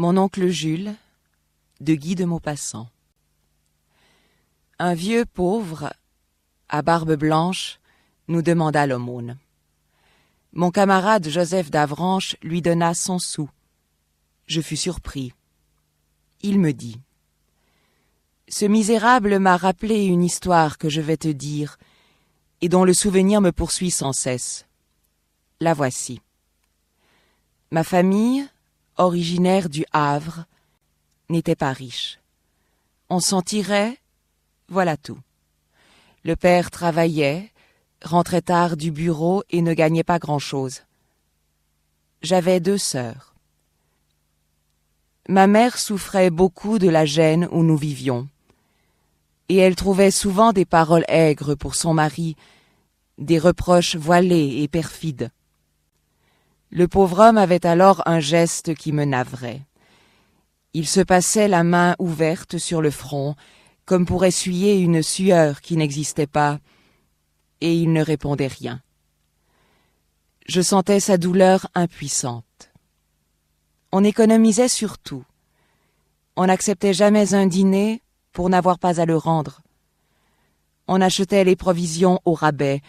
Mon oncle Jules de Guy de Maupassant Un vieux pauvre, à barbe blanche, nous demanda l'aumône. Mon camarade Joseph d'Avranches lui donna son sou. Je fus surpris. Il me dit Ce misérable m'a rappelé une histoire que je vais te dire, et dont le souvenir me poursuit sans cesse. La voici. Ma famille, originaire du Havre, n'était pas riche. On s'en tirait, voilà tout. Le père travaillait, rentrait tard du bureau et ne gagnait pas grand-chose. J'avais deux sœurs. Ma mère souffrait beaucoup de la gêne où nous vivions, et elle trouvait souvent des paroles aigres pour son mari, des reproches voilés et perfides. Le pauvre homme avait alors un geste qui me navrait. Il se passait la main ouverte sur le front, comme pour essuyer une sueur qui n'existait pas, et il ne répondait rien. Je sentais sa douleur impuissante. On économisait sur tout. On n'acceptait jamais un dîner pour n'avoir pas à le rendre. On achetait les provisions au rabais,